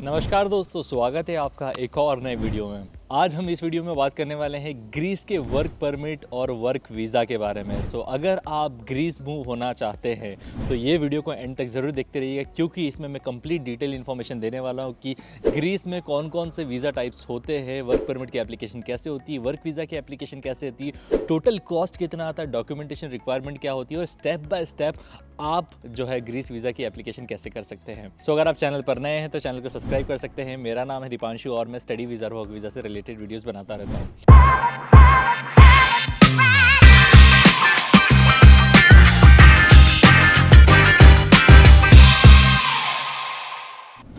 नमस्कार दोस्तों स्वागत है आपका एक और नए वीडियो में आज हम इस वीडियो में बात करने वाले हैं ग्रीस के वर्क परमिट और वर्क वीज़ा के बारे में सो so, अगर आप ग्रीस मूव होना चाहते हैं तो ये वीडियो को एंड तक ज़रूर देखते रहिएगा क्योंकि इसमें मैं कंप्लीट डिटेल इन्फॉर्मेशन देने वाला हूँ कि ग्रीस में कौन कौन से वीज़ा टाइप्स होते हैं वर्क परमिट की एप्लीकेशन कैसे होती है वर्क वीज़ा की एप्लीकेशन कैसे होती है टोटल कॉस्ट कितना आता है डॉक्यूमेंटेशन रिक्वायरमेंट क्या होती है और स्टेप बाय स्टेप आप जो है ग्रीस वीज़ा की एप्लीकेशन कैसे कर सकते हैं सो so, अगर आप चैनल पर नए हैं तो चैनल को सब्सक्राइब कर सकते हैं मेरा नाम है दीपांशु और मैं स्टडी वीज़ा वर्क वीज़ा से रिलेटेड रिलेटेड वीडियोज़ बनाता रहता हूँ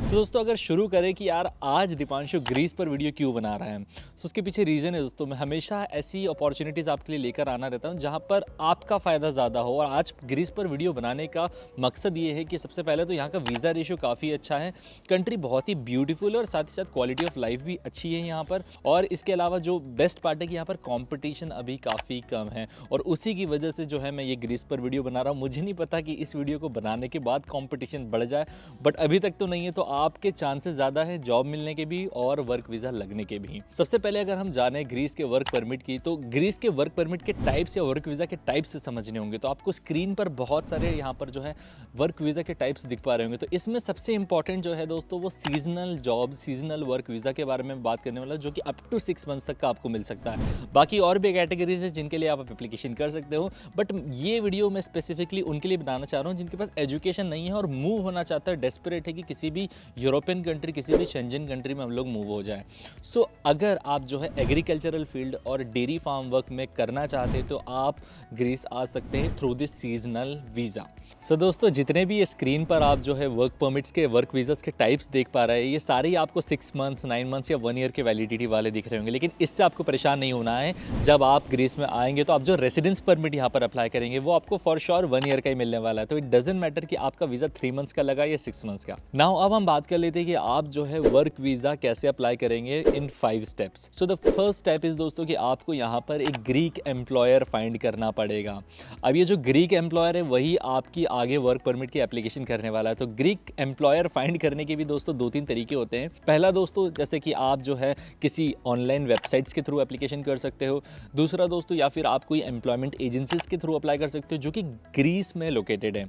तो दोस्तों अगर शुरू करें कि यार आज दीपांशु ग्रीस पर वीडियो क्यों बना रहा है तो उसके पीछे रीज़न है दोस्तों मैं हमेशा ऐसी अपॉर्चुनिटीज़ आपके लिए लेकर आना रहता हूँ जहाँ पर आपका फ़ायदा ज़्यादा हो और आज ग्रीस पर वीडियो बनाने का मकसद ये है कि सबसे पहले तो यहाँ का वीज़ा रेशो काफ़ी अच्छा है कंट्री बहुत ही ब्यूटीफुल और साथ ही साथ क्वालिटी ऑफ लाइफ भी अच्छी है यहाँ पर और इसके अलावा जो बेस्ट पार्ट है कि यहाँ पर कॉम्पिटिशन अभी काफ़ी कम है और उसी की वजह से जो है मैं ये ग्रीस पर वीडियो बना रहा हूँ मुझे नहीं पता कि इस वीडियो को बनाने के बाद कॉम्पिटिशन बढ़ जाए बट अभी तक तो नहीं है तो आपके चांसेस ज़्यादा है जॉब मिलने के भी और वर्क वीज़ा लगने के भी सबसे पहले अगर हम जाने ग्रीस के वर्क परमिट की तो ग्रीस के वर्क परमिट के टाइप्स या वर्क वीज़ा के टाइप्स से समझने होंगे तो आपको स्क्रीन पर बहुत सारे यहाँ पर जो है वर्क वीज़ा के टाइप्स दिख पा रहे होंगे तो इसमें सबसे इंपॉर्टेंट जो है दोस्तों वो seasonal job seasonal work visa के बारे में बात करने वाला जो कि अप टू सिक्स मंथ्स तक का आपको मिल सकता है बाकी और भी कैटेगरीज है जिनके लिए आप एप्लीकेशन कर सकते हो बट ये वीडियो मैं स्पेसिफिकली उनके लिए बताना चाह रहा हूँ जिनके पास एजुकेशन नहीं है और मूव होना चाहता है डेस्परेट है कि किसी भी यूरोपियन कंट्री किसी भी शंजन कंट्री में हम लोग मूव हो जाए सो so, अगर आप जो है एग्रीकल्चरल फील्ड और डेयरी फार्म वर्क में करना चाहते तो आप ग्रीस आ सकते हैं through this seasonal visa so so, दोस्तों जितने भी ये स्क्रीन पर आप जो है वर्क परमिट्स के वर्क वीज़ाज़ के टाइप्स देख पा रहे हैं ये सारे आपको सिक्स मंथ्स नाइन मंथ्स या वन ईयर के वैलिडिटी वाले दिख रहे होंगे लेकिन इससे आपको परेशान नहीं होना है जब आप ग्रीस में आएंगे तो आप जो रेसिडेंस परमिट यहाँ पर अप्लाई करेंगे वो आपको फॉर श्योर वन ईयर का ही मिलने वाला है तो इट डजेंट मैटर कि आपका वीज़ा थ्री मंथ्स का लगा या सिक्स मंथ्स का नाउ अब हम बात बात कर लेते हैं कि आप जो है वर्क वीज़ा कैसे अप्लाई करेंगे in five steps so the first step is दोस्तों कि आपको यहाँ पर एक ग्रीक एम्प्लॉयर फाइंड करना पड़ेगा अब ये जो ग्रीक एम्प्लॉयर है वही आपकी आगे वर्क परमिट की एप्लीकेशन करने वाला है तो ग्रीक एम्प्लॉयर फाइंड करने के भी दोस्तों दो तीन तरीके होते हैं पहला दोस्तों जैसे कि आप जो है किसी ऑनलाइन वेबसाइट्स के थ्रू एप्लीकेशन कर सकते हो दूसरा दोस्तों या फिर आप कोई एम्प्लॉयमेंट एजेंसीज के थ्रू अप्लाई कर सकते हो जो कि ग्रीस में लोकेटेड है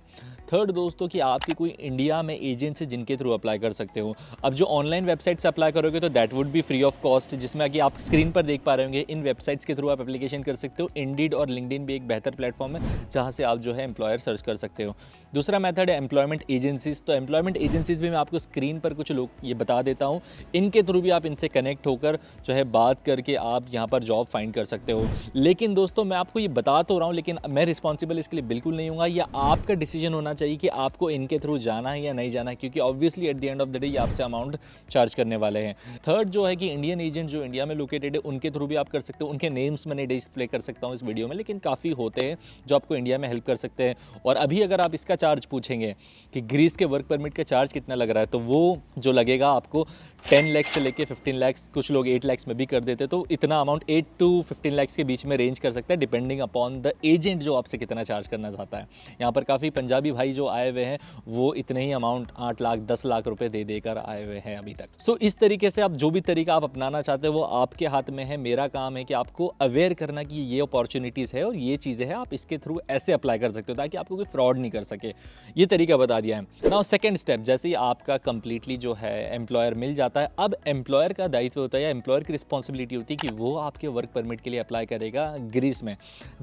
थर्ड दोस्तों कि आपकी कोई इंडिया में एजेंट्स जिनके थ्रू अप्लाई कर सकते हो अब जो ऑनलाइन वेबसाइट से अप्लाई करोगे तो दैट वुड भी फ्री ऑफ कॉस्ट जिसमें कि आप स्क्रीन पर देख पा रहे होंगे इन वेबसाइट्स के थ्रू आप एप्लीकेशन कर सकते हो इंडीड और लिंकड भी एक बेहतर प्लेटफॉर्म है जहाँ से आप जो है एम्प्लॉयर सर्च कर सकते हो दूसरा मेथड है एम्प्लॉयमेंट एजेंसीज तो एम्प्लॉयमेंट एजेंसीज भी मैं आपको स्क्रीन पर कुछ लोग ये बता देता हूँ इनके थ्रू भी आप इनसे कनेक्ट होकर जो है बात करके आप यहाँ पर जॉब फाइंड कर सकते हो लेकिन दोस्तों मैं आपको ये बता तो रहा हूँ लेकिन मैं रिस्पॉन्सिबल इसके लिए बिल्कुल नहीं हूँ यह आपका डिसीजन होना चाहिए कि आपको इनके थ्रू जाना है या नहीं जाना क्योंकि obviously at the end of the day ये आपसे अमाउंट चार्ज करने वाले हैं थर्ड जो है कि इंडियन एजेंट जो इंडिया में लोकेटेड है उनके थ्रू भी आप कर सकते हो उनके नेम्स मैंने डिस्प्ले कर सकता हूँ इस वीडियो में लेकिन काफ़ी होते हैं जो आपको इंडिया में हेल्प कर सकते हैं और अभी अगर आप इसका चार्ज पूछेंगे कि ग्रीस के वर्क परमिट का चार्ज कितना लग रहा है तो वो जो लगेगा आपको टेन लैक्स से लेके फिफ्टीन लैक्स कुछ लोग एट लैक्स में भी कर देते तो इतना अमाउंट 8 टू 15 लैक्स के बीच में रेंज कर सकता है डिपेंडिंग अपॉन द एजेंट जो आपसे कितना चार्ज करना चाहता है यहाँ पर काफ़ी पंजाबी भाई जो आए हुए हैं वो इतने ही अमाउंट आठ लाख दस लाख रुपये दे देकर आए हुए हैं अभी तक सो इस तरीके से आप जो भी तरीका आप अपनाना चाहते हो वो आपके हाथ में है मेरा काम है कि आपको अवेयर करना कि ये अपॉर्चुनिटीज़ है और ये चीज़ें हैं आप इसके थ्रू ऐसे अप्लाई कर सकते हो ताकि आपको कोई फ्रॉड नहीं कर सके के ये तरीका बता दिया है नाउ सेकेंड स्टेप जैसे ही आपका कंप्लीटली जो है एम्प्लॉयर मिल जाता है अब एम्प्लॉयर का दायित्व होता है या एम्प्लॉयर की रिस्पॉन्सिबिलिटी होती है कि वो आपके वर्क परमिट के लिए अप्लाई करेगा ग्रीस में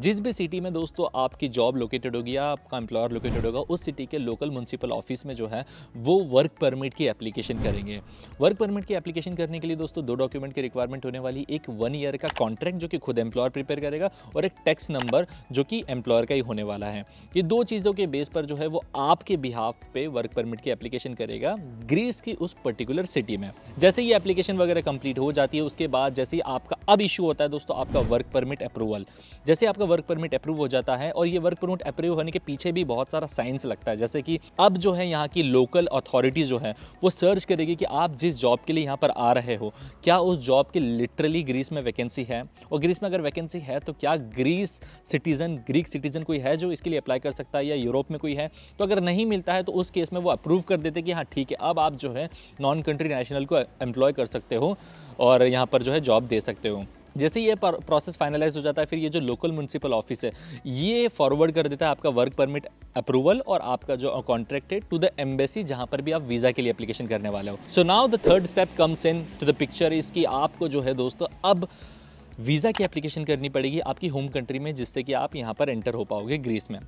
जिस भी सिटी में दोस्तों आपकी जॉब लोकेटेड होगी या आपका एम्प्लॉयर लोकेटेड होगा उस सिटी के लोकल म्यूनसिपल ऑफिस में जो है वो वर्क परमिट की एप्लीकेशन करेंगे वर्क परमिट की एप्लीकेशन करने के लिए दोस्तों दो डॉक्यूमेंट की रिक्वायरमेंट होने वाली एक वन ईयर का कॉन्ट्रैक्ट जो कि खुद एम्प्लॉयर प्रिपेयर करेगा और एक टैक्स नंबर जो कि एम्प्लॉयर का ही होने वाला है ये दो चीज़ों के बेस पर जो है वो आपके बिहाफ पे वर्क परमिट की एप्लीकेशन करेगा ग्रीस की उस पर्टिकुलर सिटी में जैसे ये एप्लीकेशन वगैरह कंप्लीट हो जाती है उसके बाद जैसे ही आपका अब इशू होता है दोस्तों आपका वर्क परमिट अप्रूवल जैसे आपका वर्क परमिट अप्रूव हो जाता है और ये वर्क परमिट अप्रूव होने के पीछे भी बहुत सारा साइंस लगता है जैसे कि अब जो है यहाँ की लोकल अथॉरिटी जो है वो सर्च करेगी कि आप जिस जॉब के लिए यहाँ पर आ रहे हो क्या उस जॉब की लिटरली ग्रीस में वैकेंसी है और ग्रीस में अगर वैकेंसी है तो क्या ग्रीस सिटीजन ग्रीक सिटीजन कोई है जो इसके लिए अप्लाई कर सकता है या यूरोप में कोई है है तो अगर नहीं मिलता है तो उस केस में वो अप्रूव कर देते कि हाँ ठीक है अब आप जो है नॉन कंट्री नेशनल को एम्प्लॉय कर सकते हो और यहाँ पर जो है जॉब दे सकते हो जैसे ये प्रोसेस फाइनलाइज हो जाता है फिर ये जो लोकल म्यूनसिपल ऑफिस है ये फॉरवर्ड कर देता है आपका वर्क परमिट अप्रूवल और आपका जो कॉन्ट्रैक्ट है टू द एम्बेसी जहाँ पर भी आप वीज़ा के लिए एप्लीकेशन करने वाले हो so now the third step comes into the picture इसकी आपको जो है दोस्तों अब वीज़ा की एप्लीकेशन करनी पड़ेगी आपकी होम कंट्री में जिससे कि आप यहाँ पर एंटर हो पाओगे ग्रीस में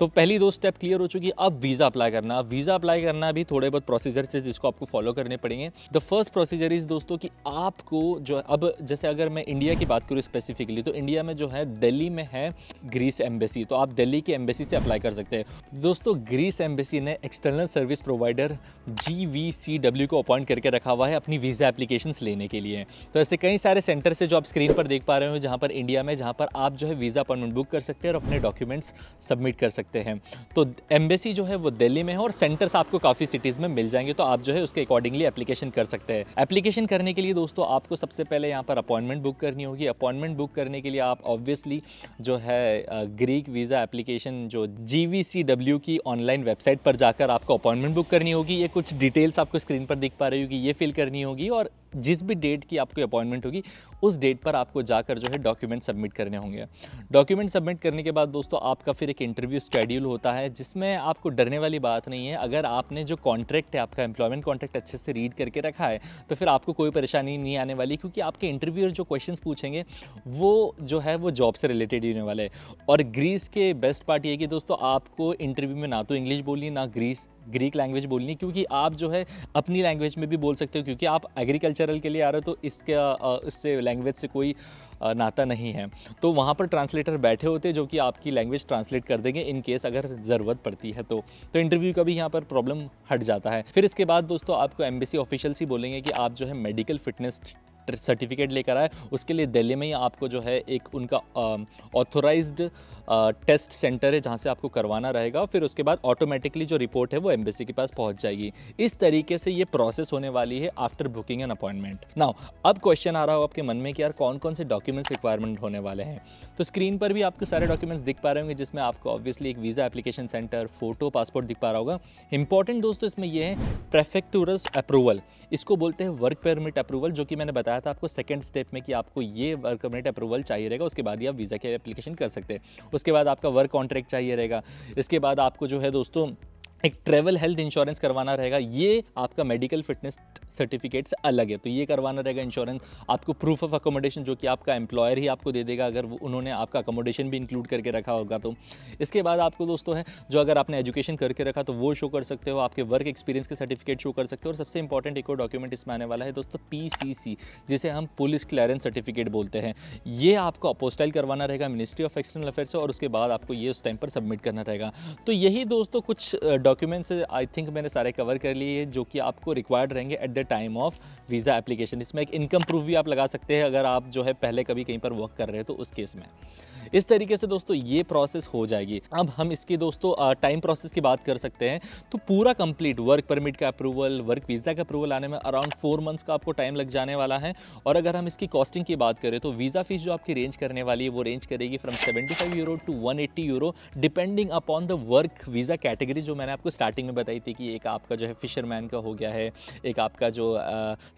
तो पहली दो स्टेप क्लियर हो चुकी है अब वीज़ा अप्लाई करना अब वीज़ा अप्लाई करना भी थोड़े बहुत प्रोसीजर से जिसको आपको फॉलो करने पड़ेंगे द फर्स्ट प्रोसीजर इज़ दोस्तों कि आपको जो अब जैसे अगर मैं इंडिया की बात करूँ स्पेसिफिकली तो इंडिया में जो है दिल्ली में है ग्रीस एम्बेसी तो आप दिल्ली की एम्बेसी से अप्लाई कर सकते हैं दोस्तों ग्रीस एम्बेसी ने एक्सटर्नल सर्विस प्रोवाइडर जी को अपॉइंट करके रखा हुआ है अपनी वीज़ा एप्लीकेशन लेने के लिए तो ऐसे कई सारे सेंटर से जो आप स्क्रीन पर देख पा रहे हो जहाँ पर इंडिया में जहाँ पर आप जो है वीज़ा अपॉइंटमेंट बुक कर सकते हैं और अपने डॉक्यूमेंट्स सबमिट कर सकते हैं तो एम्बेसी जो है वो दिल्ली में है और सेंटर्स आपको काफ़ी सिटीज़ में मिल जाएंगे तो आप जो है उसके अकॉर्डिंगली एप्लीकेशन कर सकते हैं एप्लीकेशन करने के लिए दोस्तों आपको सबसे पहले यहाँ पर अपॉइंटमेंट बुक करनी होगी अपॉइंटमेंट बुक करने के लिए आप ऑब्वियसली जो है ग्रीक वीज़ा एप्लीकेशन जो जी की ऑनलाइन वेबसाइट पर जाकर आपको अपॉइंटमेंट बुक करनी होगी ये कुछ डिटेल्स आपको स्क्रीन पर दिख पा रही होगी ये फिल करनी होगी और जिस भी डेट की आपकी अपॉइंटमेंट होगी उस डेट पर आपको जाकर जो है डॉक्यूमेंट सबमिट करने होंगे डॉक्यूमेंट सबमिट करने के बाद दोस्तों आपका फिर एक इंटरव्यू स्केड्यूल होता है जिसमें आपको डरने वाली बात नहीं है अगर आपने जो कॉन्ट्रैक्ट है आपका एम्प्लॉयमेंट कॉन्ट्रैक्ट अच्छे से रीड करके रखा है तो फिर आपको कोई परेशानी नहीं आने वाली क्योंकि आपके इंटरव्यूर जो क्वेश्चन पूछेंगे वो जो है वो जॉब से रिलेटेड ही होने वाले और ग्रीस के बेस्ट पार्ट ये कि दोस्तों आपको इंटरव्यू में ना तो इंग्लिश बोलनी ना ग्रीस ग्रीक लैंग्वेज बोलनी क्योंकि आप जो है अपनी लैंग्वेज में भी बोल सकते हो क्योंकि आप एग्रीकल्चरल के लिए आ रहे हो तो इसके इससे लैंग्वेज से कोई नाता नहीं है तो वहाँ पर ट्रांसलेटर बैठे होते जो कि आपकी लैंग्वेज ट्रांसलेट कर देंगे इन केस अगर ज़रूरत पड़ती है तो तो इंटरव्यू का भी यहाँ पर प्रॉब्लम हट जाता है फिर इसके बाद दोस्तों आपको एम्बेसी ऑफिशियल्स ही बोलेंगे कि आप जो है मेडिकल फिटनेस सर्टिफिकेट लेकर आए उसके लिए दिल्ली में ही आपको जो है एक उनका ऑथोराइज टेस्ट सेंटर है जहाँ से आपको करवाना रहेगा फिर उसके बाद ऑटोमेटिकली जो रिपोर्ट है वो एम्बेसी के पास पहुँच जाएगी इस तरीके से ये प्रोसेस होने वाली है after booking an appointment now अब क्वेश्चन आ रहा हो आपके मन में कि यार कौन कौन से डॉक्यूमेंट्स रिक्वायरमेंट होने वाले हैं तो स्क्रीन पर भी आपको सारे डॉक्यूमेंट्स दिख पा रहे होंगे जिसमें आपको ऑब्वियसली एक visa application centre photo passport दिख पा रहा होगा इंपॉर्टेंट दोस्तों इसमें यह है प्रेफेक्टूरस अप्रूवल इसको बोलते हैं वर्क परमिट अप्रूवल जो कि मैंने बताया बताया था आपको सेकेंड स्टेप में कि आपको ये वर्क परमिट अप्रूवल चाहिए रहेगा उसके बाद ही आप वीज़ा के एप्लीकेशन कर सकते हैं उसके बाद आपका वर्क कॉन्ट्रैक्ट चाहिए रहेगा इसके बाद आपको जो है दोस्तों एक ट्रेवल हेल्थ इंश्योरेंस करवाना रहेगा ये आपका मेडिकल फिटनेस सर्टिफिकेट से अलग है तो ये करवाना रहेगा इंश्योरेंस आपको प्रूफ ऑफ अकोमोडेशन जो कि आपका एम्प्लॉयर ही आपको दे देगा अगर उन्होंने आपका अकोमोडेशन भी इंक्लूड करके रखा होगा तो इसके बाद आपको दोस्तों है जो अगर आपने एजुकेशन करके रखा तो वो शो कर सकते हो आपके वर्क एक्सपीरियंस के सर्टिफिकेट शो कर सकते हो और सबसे इंपॉर्टेंट एक और डॉक्यूमेंट इसमें आने वाला है दोस्तों पी जिसे हम पुलिस क्लियरेंस सर्टिफिकेट बोलते हैं ये आपको अपोस्टाइल करवाना रहेगा मिनिस्ट्री ऑफ एक्सटर्नल अफेयर से और उसके बाद आपको ये उस टाइम पर सबमिट करना रहेगा तो यही दोस्तों कुछ डॉक्यूमेंट्स आई थिंक मैंने सारे कवर कर लिए जो कि आपको रिक्वायर्ड रहेंगे at the time of visa application इसमें एक इनकम प्रूफ भी आप लगा सकते हैं अगर आप जो है पहले कभी कहीं पर वर्क कर रहे हैं तो उस केस में इस तरीके से दोस्तों ये प्रोसेस हो जाएगी अब हम इसकी दोस्तों टाइम प्रोसेस की बात कर सकते हैं तो पूरा कंप्लीट वर्क परमिट का अप्रूवल वर्क वीज़ा का अप्रूवल आने में अराउंड फोर मंथ्स का आपको टाइम लग जाने वाला है और अगर हम इसकी कॉस्टिंग की बात करें तो वीज़ा फीस जो आपकी रेंज करने वाली है वो रेंज करेगी from five euro to eighty euro depending upon the work visa category जो मैंने आपको स्टार्टिंग में बताई थी कि एक आपका जो है फिशरमैन का हो गया है एक आपका जो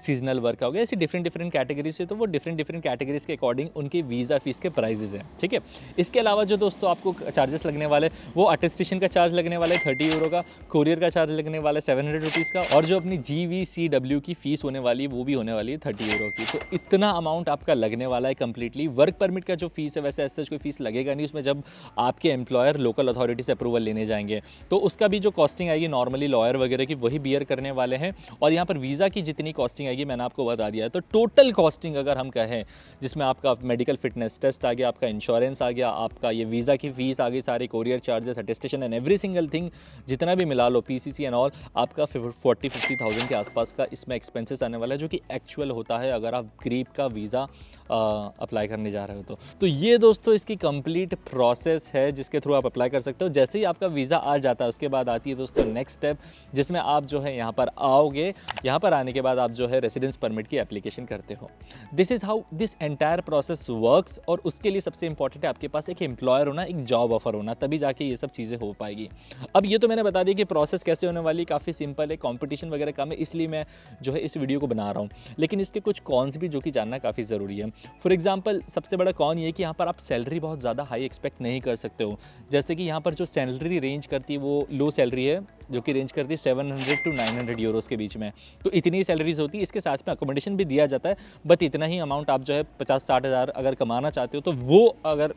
सीजनल वर्क का हो गया ऐसी डिफरेंट डिफरेंट कैटेगरीज है तो वो डिफरेंट डिफरेंट कैटेगरीज के अकॉर्डिंग उनके वीज़ा फीस के प्राइजेज हैं ठीक है है इसके अलावा जो दोस्तों आपको चार्जेस लगने वाले वो अटेस्टेशन का चार्ज लगने वाला है थर्टी यूरो का कुरियर का चार्ज लगने वाला है सेवन हंड्रेड रुपीज़ का और जो अपनी जी वी सी डब्ल्यू की फ़ीस होने वाली है वो भी होने वाली है थर्टी यूरो की तो इतना अमाउंट आपका लगने वाला है कम्प्लीटली वर्क परमिट का जो फीस है वैसे ऐसे कोई फीस लगेगा नहीं उसमें जब आपके एम्प्लॉयर लोकल अथॉरिटी से अप्रूवल लेने जाएंगे तो उसका भी जो कॉस्टिंग आएगी नॉर्मली लॉयर वगैरह की वही बियर करने वाले हैं और यहाँ पर वीज़ा की जितनी कॉस्टिंग आएगी मैंने आपको बता दिया है तो टोटल कॉस्टिंग अगर हम कहें जिसमें आपका मेडिकल फिटनेस टेस्ट आ गया आपका इंश्योरेंस इंश्योरेंस आ गया आपका ये वीज़ा की फ़ीस आ गई सारे courier charges attestation and every single thing जितना भी मिला लो पी एंड ऑल आपका फोर्टी फिफ्टी थाउजेंड के आसपास का इसमें एक्सपेंसेस आने वाला है जो कि एक्चुअल होता है अगर आप गरीब का वीज़ा अप्लाई करने जा रहे हो तो तो ये दोस्तों इसकी कंप्लीट प्रोसेस है जिसके थ्रू आप अप्लाई कर सकते हो जैसे ही आपका वीज़ा आ जाता है उसके बाद आती है दोस्तों नेक्स्ट स्टेप जिसमें आप जो है यहाँ पर आओगे यहाँ पर आने के बाद आप जो है रेसिडेंस परमिट की एप्लीकेशन करते हो this is how this entire process works और उसके लिए सबसे इंपॉर्टेंट है आपके पास एक एम्प्लॉयर होना एक जॉब ऑफर होना तभी जाके ये सब चीज़ें हो पाएगी अब ये तो मैंने बता दिया कि प्रोसेस कैसे होने वाली काफ़ी सिंपल है कॉम्पिटिशन वगैरह कम है इसलिए मैं जो है इस वीडियो को बना रहा हूँ लेकिन इसके कुछ कॉन्स भी जो कि जानना काफ़ी ज़रूरी है फॉर एग्जाम्पल सबसे बड़ा कौन ये कि यहाँ पर आप सैलरी बहुत ज़्यादा हाई एक्सपेक्ट नहीं कर सकते हो जैसे कि यहाँ पर जो सैलरी रेंज करती है वो लो सैलरी है जो कि रेंज करती है seven hundred to nine hundred euros के बीच में तो इतनी सैलरीज होती है इसके साथ में अकोमोडेशन भी दिया जाता है बट इतना ही अमाउंट आप जो है पचास साठ हज़ार अगर कमाना चाहते हो तो वो अगर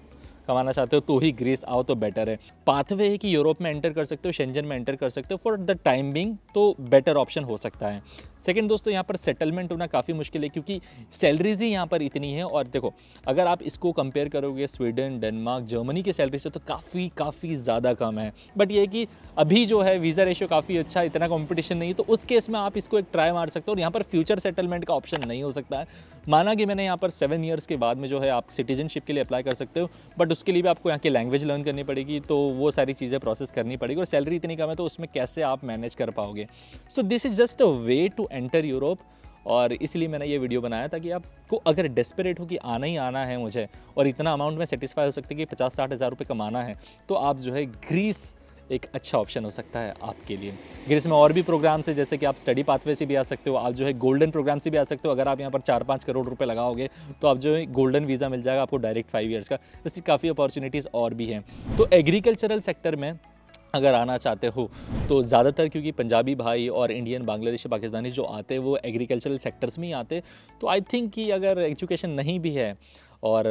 कमाना चाहते हो तो ही ग्रीस आओ तो बेटर है पाथवे है कि यूरोप में एंटर कर सकते हो शेंजन में एंटर कर सकते हो फॉर द टाइम बिंग तो बेटर ऑप्शन हो सकता है सेकेंड दोस्तों तो यहाँ पर सेटलमेंट होना काफ़ी मुश्किल है क्योंकि सैलरीज ही यहाँ पर इतनी है और देखो अगर आप इसको कंपेयर करोगे स्वीडन डेनमार्क जर्मनी की सैलरी से तो काफ़ी काफ़ी ज़्यादा कम है बट ये कि अभी जो है वीज़ा रेशियो काफ़ी अच्छा इतना कॉम्पिटिशन नहीं तो उस केस में आप इसको एक ट्राई मार सकते हो और यहाँ पर फ्यूचर सेटलमेंट का ऑप्शन नहीं हो सकता है माना कि मैंने यहाँ पर सेवन ईयर्स के बाद में जो है आप सिटीजनशिप के लिए अप्लाई कर सकते हो बट उसके लिए भी आपको यहाँ की लैंग्वेज लर्न करनी पड़ेगी तो वो सारी चीज़ें प्रोसेस करनी पड़ेगी और सैलरी इतनी कम है तो उसमें कैसे आप मैनेज कर पाओगे so this is just a way to enter Europe और इसलिए मैंने ये वीडियो बनाया था कि आपको अगर डेस्परेट हो कि आना ही आना है मुझे और इतना अमाउंट में सेटिस्फाई हो सकती है कि पचास साठ हज़ार रुपये कमाना है तो आप जो है ग्रीस एक अच्छा ऑप्शन हो सकता है आपके लिए फिर इसमें और भी प्रोग्राम्स है जैसे कि आप स्टडी पाथवे से भी आ सकते हो आप जो है गोल्डन प्रोग्राम से भी आ सकते हो अगर आप यहाँ पर चार पाँच करोड़ रुपये लगाओगे तो आप जो है गोल्डन वीज़ा मिल जाएगा आपको डायरेक्ट फाइव ईयर्स का इसकी काफ़ी अपॉर्चुनिटीज़ और भी हैं तो एग्रीकल्चरल सेक्टर में अगर आना चाहते हो तो ज़्यादातर क्योंकि पंजाबी भाई और इंडियन बांग्लादेशी पाकिस्तानी जो आते हैं वो एग्रीकल्चरल सेक्टर्स में ही आते तो आई थिंक कि अगर एजुकेशन नहीं भी है और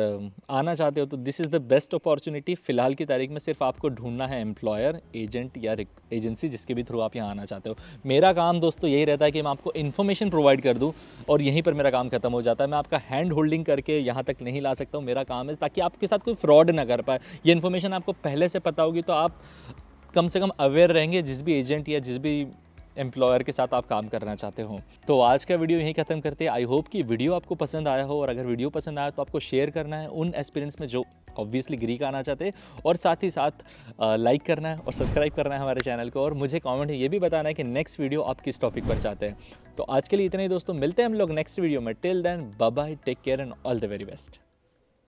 आना चाहते हो तो this is the best opportunity फ़िलहाल की तारीख में सिर्फ आपको ढूंढना है एम्प्लॉयर एजेंट या एजेंसी जिसके भी थ्रू आप यहाँ आना चाहते हो मेरा काम दोस्तों यही रहता है कि मैं आपको इन्फॉर्मेशन प्रोवाइड कर दूँ और यहीं पर मेरा काम खत्म हो जाता है मैं आपका हैंड होल्डिंग करके यहाँ तक नहीं ला सकता हूँ मेरा काम है ताकि आपके साथ कोई फ्रॉड ना कर पाए ये इन्फॉर्मेशन आपको पहले से पता होगी तो आप कम से कम अवेयर रहेंगे जिस भी एजेंट या जिस भी एम्प्लॉयर के साथ आप काम करना चाहते हो तो आज का वीडियो यहीं ख़त्म करते हैं आई होप कि वीडियो आपको पसंद आया हो और अगर वीडियो पसंद आया तो आपको शेयर करना है उन एक्सपीरियंस में जो ऑब्वियसली ग्रीक आना चाहते हैं और साथ ही साथ लाइक करना है और सब्सक्राइब करना है हमारे चैनल को और मुझे कॉमेंट ये भी बताना है कि नेक्स्ट वीडियो आप किस टॉपिक पर चाहते हैं तो आज के लिए इतना ही दोस्तों मिलते हैं हम लोग नेक्स्ट वीडियो में till then bye take care and all the very best